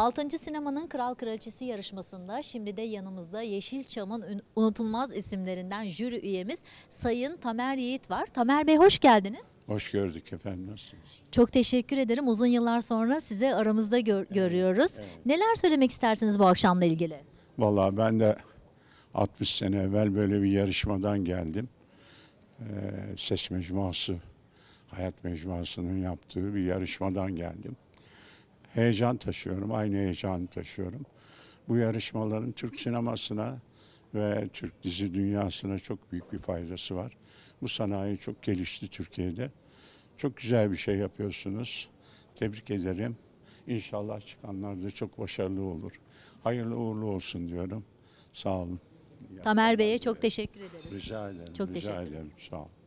6. Sinemanın Kral Kraliçesi yarışmasında şimdi de yanımızda Yeşilçam'ın unutulmaz isimlerinden jüri üyemiz Sayın Tamer Yiğit var. Tamer Bey hoş geldiniz. Hoş gördük efendim nasılsınız? Çok teşekkür ederim. Uzun yıllar sonra sizi aramızda gör evet, görüyoruz. Evet. Neler söylemek istersiniz bu akşamla ilgili? Valla ben de 60 sene evvel böyle bir yarışmadan geldim. Ee, Ses Mecmuası, Hayat Mecmuası'nın yaptığı bir yarışmadan geldim heyecan taşıyorum, aynı heyecanı taşıyorum. Bu yarışmaların Türk sinemasına ve Türk dizi dünyasına çok büyük bir faydası var. Bu sanayi çok gelişti Türkiye'de. Çok güzel bir şey yapıyorsunuz. Tebrik ederim. İnşallah çıkanlar da çok başarılı olur. Hayırlı uğurlu olsun diyorum. Sağ olun. Tamer Bey'e çok teşekkür ederiz. Rica ederim. Çok rica teşekkür ederim. Sağ olun.